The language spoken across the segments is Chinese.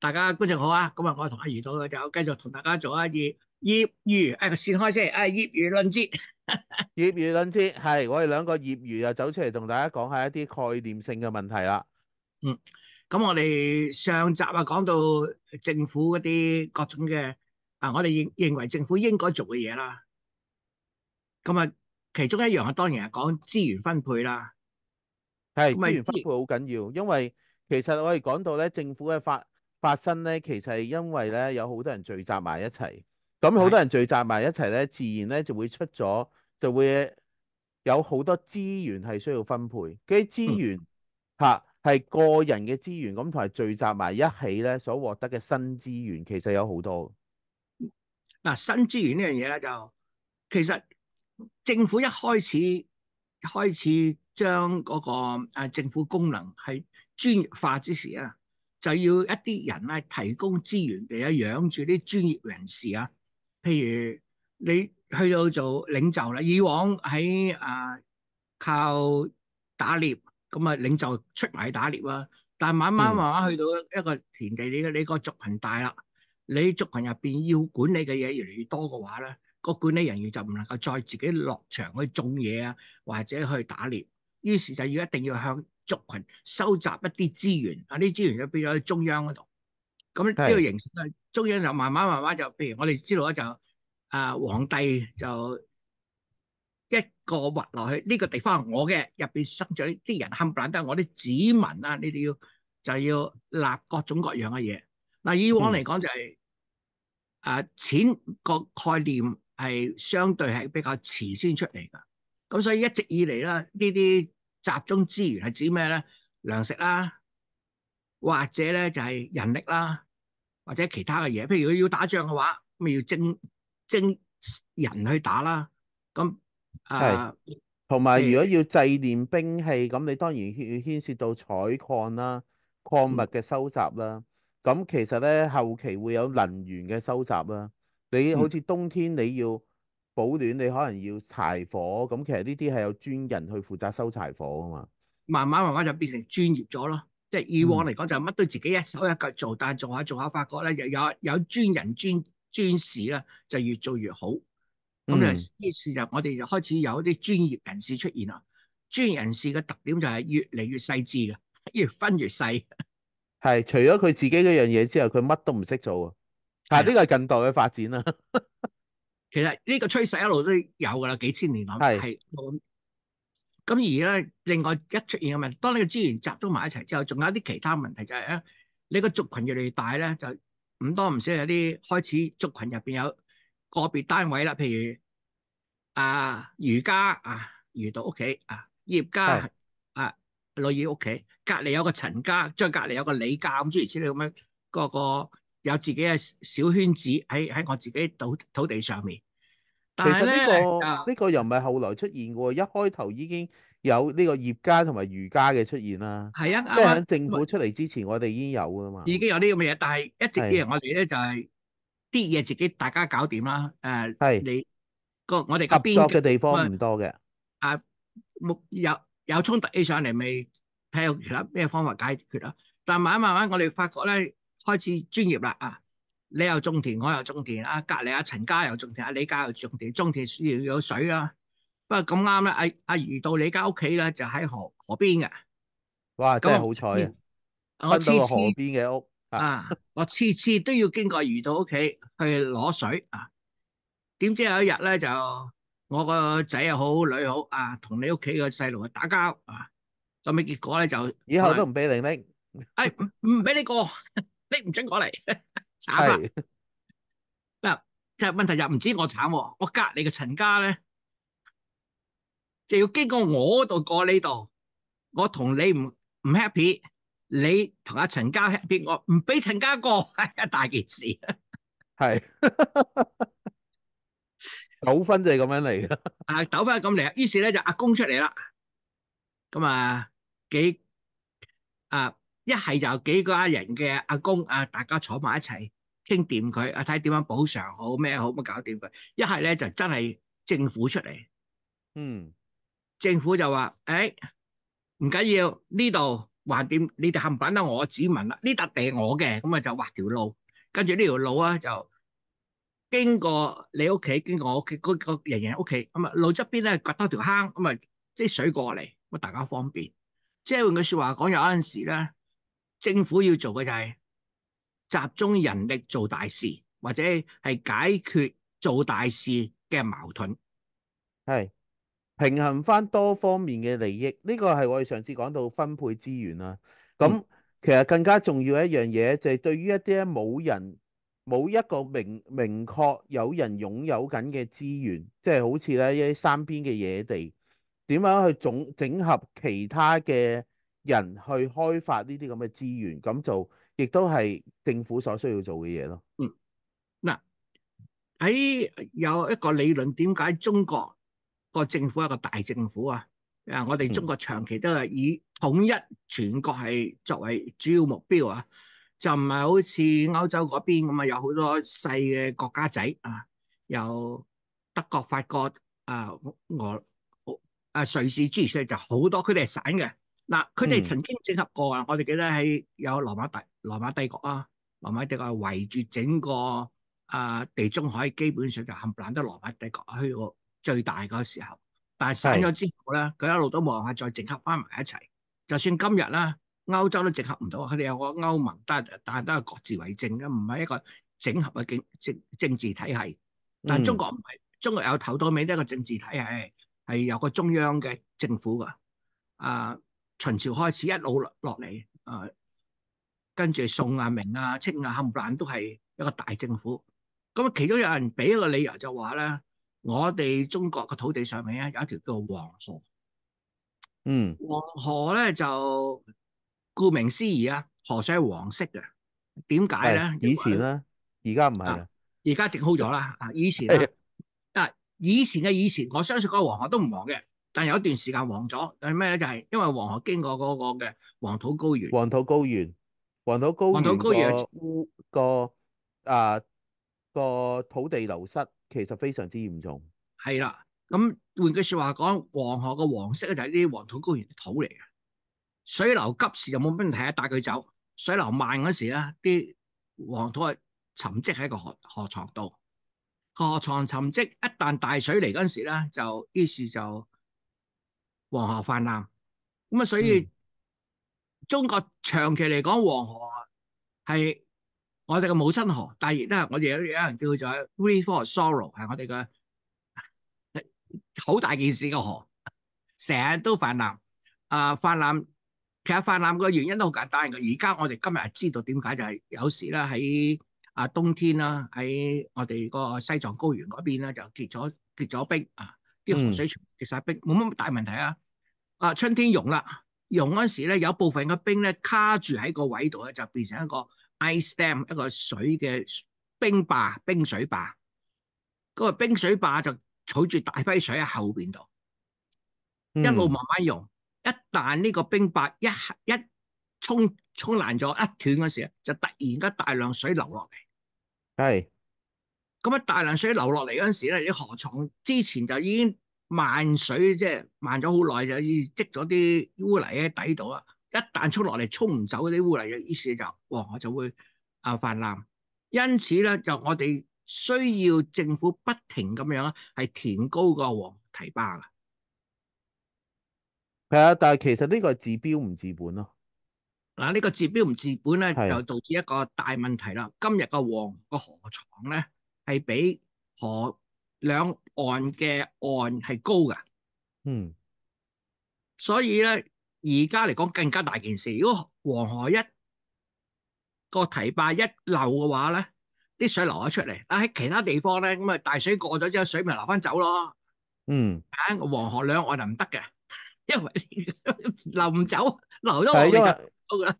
大家观众好啊！咁啊，我同阿余仔就继续同大家做一啲业余诶先开先诶业余论资，业余论资系，我哋两个业余又走出嚟同大家讲下一啲概念性嘅问题啦。嗯，咁我哋上集啊讲到政府嗰啲各种嘅啊，我哋认认为政府应该做嘅嘢啦。咁啊，其中一样啊，当然系讲资源分配啦。系资源分配好紧要，因为其实我哋讲到咧，政府嘅法。發生咧，其實因為咧有好多人聚集埋一齊，咁好多人聚集埋一齊咧，自然咧就會出咗，就會有好多資源係需要分配。嗰啲資源吓，係個人嘅資源，咁同埋聚集埋一起咧所獲得嘅新資源，其實有好多。嗱，新資源呢樣嘢咧，就其實政府一開始開始將嗰個政府功能係專業化之时啊。就要一啲人咧提供資源嚟啊養住啲專業人士啊，譬如你去到做領袖啦，以往喺啊靠打獵咁啊領袖出外打獵啦，但慢慢慢慢去到一個田地，你你個族群大啦，你族群入邊要管理嘅嘢越嚟越多嘅話咧，個管理人員就唔能夠再自己落場去種嘢啊，或者去打獵，於是就要一定要向。族群收集一啲資源，啊啲資源就變咗喺中央嗰度。咁呢個形式，中央就慢慢慢慢就，譬如我哋知道咧就啊皇帝就一個劃落去呢個地方，我嘅入邊生咗啲人冚唪唥都係我啲子民啊，呢啲要就要立各種各樣嘅嘢。嗱以往嚟講就係啊錢個概念係相對係比較遲先出嚟噶，咁所以一直以嚟啦呢啲。集中資源係指咩咧？糧食啦，或者咧就係人力啦，或者其他嘅嘢。譬如要打仗嘅話，咪要征征人去打啦。咁啊，同埋如果要製造兵器，咁你當然要牽涉到採礦啦、礦物嘅收集啦。咁其實咧，後期會有能源嘅收集啦。你好似冬天你要。保暖你可能要柴火，咁其實呢啲係有專人去負責收柴火啊嘛。慢慢慢慢就變成專業咗咯，即系以往嚟講就乜都自己一手一腳做，但做下做下发覺咧又有有專人專专事啦，就越做越好。咁就于是就我哋就開始有一啲專業人士出現啦。專業人士嘅特點就係越嚟越細緻嘅，越分越細。係，除咗佢自己嗰樣嘢之外，佢乜都唔識做啊！啊，呢個係近代嘅發展啦。其实呢个趋势一路都有噶啦，几千年来系咁。咁而咧，另外一出现嘅问题，当呢个资源集中埋一齐之后，仲有啲其他问题就系咧，你个族群越嚟越大咧，就唔多唔少有啲开始族群入边有个别单位啦，譬如啊，儒家啊，儒到屋企啊，叶家啊，女姨屋企，隔篱有个陈家，再隔篱有个李家咁，诸如此类咁样，个个。有自己嘅小圈子喺喺我自己土土地上面，但系呢个呢个又唔系后来出现嘅，一开头已经有呢个业家同埋渔家嘅出现啦。系啊，即系喺政府出嚟之前，我哋已经有噶嘛。已经有呢咁嘅嘢，但系一直嘅我哋咧就系啲嘢自己大家搞掂啦。诶，系你个我哋合作嘅地方唔多嘅。啊，冇有有冲突起上嚟，咪睇下其他咩方法解决啦。但系慢慢慢慢，我哋发觉咧。开始专业啦啊！你又种田，我又种田啊！隔篱阿陈家又种田，阿李家又种田。种田需要有水啦。不过咁啱咧，阿阿鱼到你家屋企咧，就喺河河边嘅。哇！真系好彩啊！我次次都要经过鱼到屋企去攞水啊。点知有一日咧就我个仔又好女好啊，同你屋企个细路啊打交啊，咁嘅结果咧就以后都唔俾你拎，系唔唔俾你过。你唔准过嚟，惨啦！嗱，即系问题就唔知我惨，我隔篱嘅陈家咧，就要经过我度过呢度，我同你唔唔 happy，你同阿陈家 happy，我唔俾陈家过，系 一大件事系，纠纷就系咁样嚟嘅。啊，纠纷咁嚟，于是咧就阿公出嚟啦，咁啊几啊。一係就幾阿人嘅阿公啊，大家坐埋一齊傾掂佢啊，睇點樣補償好咩好咁搞掂佢。一係咧就真係政府出嚟，嗯，政府就話：，誒唔緊要呢度還掂，你哋冚唪唥我指紋啦，呢笪地我嘅，咁啊就画條路，跟住呢條路啊就經過你屋企，經過我屋企，嗰人人屋企咁啊路側邊咧掘多條坑咁啊啲水過嚟，咁大家方便。即係换句说話講，有陣時咧。政府要做嘅就係集中人力做大事，或者係解決做大事嘅矛盾，係平衡翻多方面嘅利益。呢個係我哋上次講到分配資源啦。咁其實更加重要一樣嘢就係對於一啲冇人冇一個明明確有人擁有緊嘅資源，即係好似咧山邊嘅野地，點樣去总整合其他嘅？人去開發呢啲咁嘅資源，咁做亦都係政府所需要做嘅嘢咯。嗯，嗱喺有一個理論，點解中國個政府一個大政府啊？啊，我哋中國長期都係以統一全國係作為主要目標啊，就唔係好似歐洲嗰邊咁啊，有好多細嘅國家仔啊，有德國、法國、啊、俄、啊、瑞士之類，就好多佢哋系省嘅。嗱，佢哋曾經整合過啊！我哋記得喺有羅馬帝羅馬帝國啊，羅馬帝國圍住整個啊地中海，基本上就冚唪唥都羅馬帝國去到最大嗰時候。但係散咗之後咧，佢一路都冇辦法再整合翻埋一齊。就算今日啦，歐洲都整合唔到，佢哋有個歐盟，但係但係都係各自為政嘅，唔係一個整合嘅政政政治體系。但中國唔係，中國有頭到尾都一個政治體系，係有個中央嘅政府噶啊。秦朝開始一路落嚟，啊，跟住宋啊、明啊、清啊、冚唪唥都係一個大政府。咁啊，其中有人俾一個理由就話咧，我哋中國個土地上面咧有一條叫黄黃河。嗯，黃河咧就顧名思義啊，河水系黃色嘅。點解咧？以前咧，而家唔係啦。而家整好咗啦。啊，以前啊，以前嘅以前，我相信个個黃河都唔黃嘅。但有一段時間黃咗係咩咧？就係因為黃河經過嗰個嘅黃土高原。黃土高原，黃土高原個個啊個土地流失其實非常之嚴重。係啦，咁換句説話講，黃河嘅黃色咧就係啲黃土高原土嚟嘅。水流急時就冇乜人睇啊，帶佢走。水流慢嗰時咧，啲黃土沉積喺個河河床度。河床沉積，一旦大水嚟嗰時咧，就於是就。黄河泛滥，咁啊，所以中国长期嚟讲，黄河系我哋嘅母亲河，但系亦都系我哋有有人叫做 t h r e f o r e Sorrow，系我哋嘅 好大件事嘅河，成日都泛滥。啊，泛滥，其实泛滥嘅原因都好简单嘅。而家我哋今日知道点解，就系有时啦，喺啊冬天啦，喺我哋个西藏高原嗰边咧，就结咗结咗冰啊。啲水其實冰冇乜大問題啊！啊，春天融啦，融嗰時咧有部分嘅冰咧卡住喺個位度咧，就變成一個 ice dam，一個水嘅冰坝、冰水坝。嗰個冰水坝就储住大批水喺後边度，一路慢慢融。一旦呢個冰坝一一沖沖爛咗一断嗰時就突然間大量水流落嚟。系。咁啊！大量水流落嚟嗰阵时咧，啲河床之前就已经漫水，即系漫咗好耐，就已积咗啲污泥喺底度啦。一旦冲落嚟，冲唔走啲污泥，于是就哇，就会啊泛滥。因此咧，就我哋需要政府不停咁样咧，系填高个黄堤坝啦。系啊，但系其实呢个系治标唔治本咯。嗱，呢个治标唔治本咧，就导致一个大问题啦。今日个黄个河床咧。系比河兩岸嘅岸係高噶，嗯，所以咧而家嚟講更加大件事，如果黃河一個堤坝一漏嘅話咧，啲水流咗出嚟，啊，喺其他地方咧咁啊大水過咗之後，水咪流翻走咯，嗯，黃河兩岸就唔得嘅，因為流唔 走，流咗我哋就，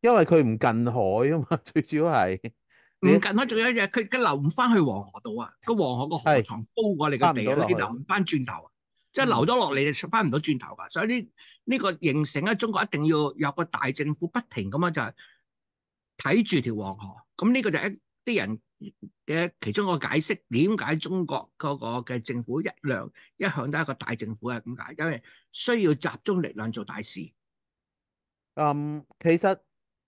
因為佢唔近海啊嘛，最主要係。唔近开，仲有一日，佢佢流唔翻去黄河度啊！个黄河个河床高过你个地，佢流唔翻转头啊！即系流咗落嚟，翻唔到转头噶。所以呢呢个形成咧，中国一定要有个大政府，不停咁样就系睇住条黄河。咁呢个就一啲人嘅其中一个解释，点解中国嗰个嘅政府一量一向都系一个大政府啊？咁解，因为需要集中力量做大事。嗯，其实。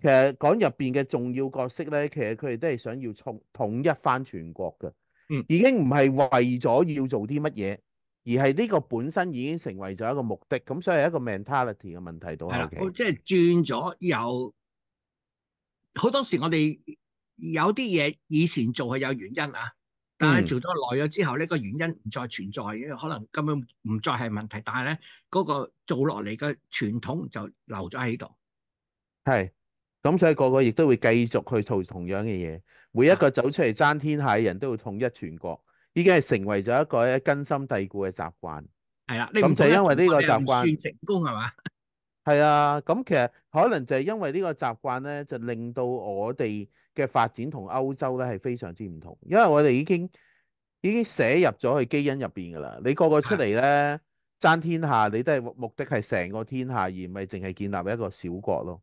其实讲入边嘅重要角色咧，其实佢哋都系想要统统一翻全国嘅，嗯，已经唔系为咗要做啲乜嘢，而系呢个本身已经成为咗一个目的，咁所以系一个 mentality 嘅问题到系期。即系转咗，有好多时我哋有啲嘢以前做系有原因啊，但系做咗耐咗之后，呢个原因唔再存在，因为可能根本唔再系问题，但系咧嗰个做落嚟嘅传统就留咗喺度，系。咁所以個個亦都會繼續去做同樣嘅嘢，每一個走出嚟爭天下嘅人都會統一全國，已經係成為咗一個咧根深蒂固嘅習慣。係啦，咁就因為呢個習慣。成功係嘛？係啊，咁其實可能就係因為呢個習慣咧，就令到我哋嘅發展同歐洲咧係非常之唔同，因為我哋已經已經寫入咗去基因入邊噶啦。你個個出嚟咧爭天下，你都係目的係成個天下，而唔係淨係建立一個小國咯。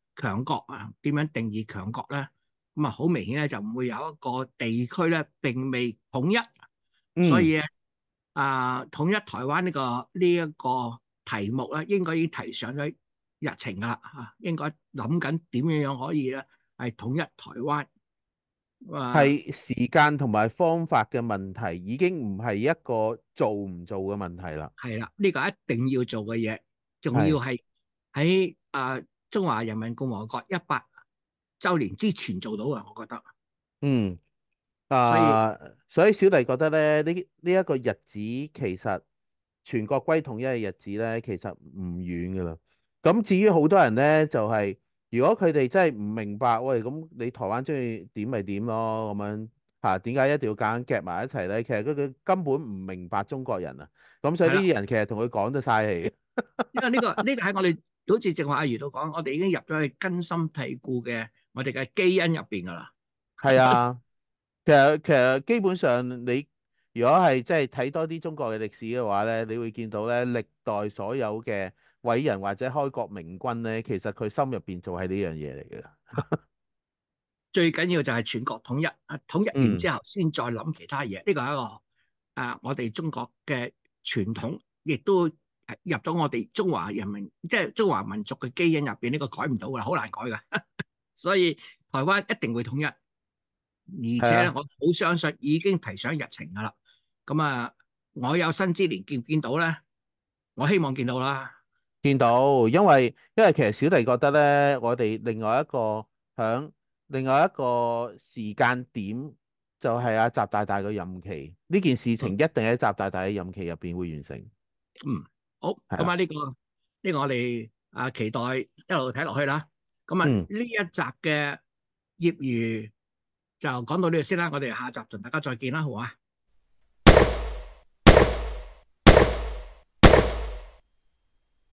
強國啊，點樣定義強國咧？咁啊，好明顯咧，就唔會有一個地區咧並未統一，所以咧啊統一台灣呢個呢一個題目咧，應該已經提上咗日程啦嚇，應該諗緊點樣樣可以咧係統一台灣。係時間同埋方法嘅問題，已經唔係一個做唔做嘅問題啦。係啦，呢個一定要做嘅嘢，仲要係喺啊。中華人民共和國一百周年之前做到嘅，我覺得。嗯。啊。所以小弟覺得咧，呢呢一個日子其實全國歸統一嘅日子咧，其實唔遠噶啦。咁至於好多人咧，就係如果佢哋真係唔明白，喂，咁你台灣中意點咪點咯，咁樣嚇？點解一定要夾硬埋一齊咧？其實佢佢根本唔明白中國人啊。咁所以呢啲人其實同佢講得嘥氣。因为呢个呢个喺我哋好似正话阿如都讲，我哋已经入咗去根深蒂固嘅我哋嘅基因入边噶啦。系啊，其实其实基本上你如果系即系睇多啲中国嘅历史嘅话咧，你会见到咧历代所有嘅伟人或者开国明君咧，其实佢心入边做系呢样嘢嚟嘅。最紧要就系全国统一，统一完之后先再谂其他嘢。呢个一个啊，我哋中国嘅传统亦都。入咗我哋中华人民，即系中华民族嘅基因入边，呢个改唔到噶啦，好难改噶。所以台湾一定会统一，而且咧，我好相信已经提上日程噶啦。咁啊，我有生之年见唔见到咧？我希望见到啦，见到，因为因为其实小弟觉得咧，我哋另外一个响另外一个时间点，就系阿习大大嘅任期呢件事情，一定喺习大大嘅任期入边会完成。嗯。好，咁啊呢个呢个我哋啊期待一路睇落去啦。咁啊呢一集嘅业余就讲到呢度先啦。我哋下集同大家再见啦，好啊。